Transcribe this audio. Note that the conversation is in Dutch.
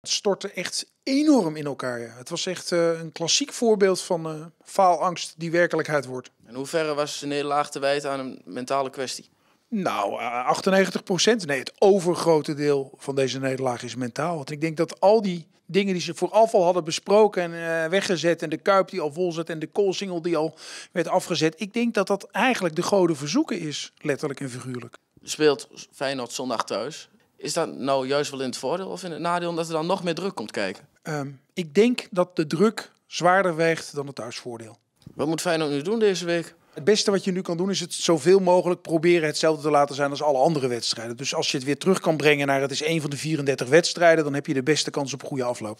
Het stortte echt enorm in elkaar. Ja. Het was echt eh, een klassiek voorbeeld van eh, faalangst die werkelijkheid wordt. In hoeverre was de nederlaag te wijten aan een mentale kwestie? Nou, 98 eh, procent. Nee, het overgrote deel van deze nederlaag is mentaal. Want ik denk dat al die dingen die ze voor afval hadden besproken en weggezet... en de Kuip die al vol zat en de koolsingel die al werd afgezet... ik denk dat dat eigenlijk de goden verzoeken is, letterlijk en figuurlijk. Speelt Feyenoord zondag thuis. Is dat nou juist wel in het voordeel of in het nadeel omdat er dan nog meer druk komt kijken? Ehm, ik denk dat de druk zwaarder weegt dan het thuisvoordeel. Wat moet Feyenoord nu doen deze week? Het beste wat je nu kan doen is het zoveel mogelijk proberen hetzelfde te laten zijn als alle andere wedstrijden. Dus als je het weer terug kan brengen naar het is één van de 34 wedstrijden, dan heb je de beste kans op goede afloop.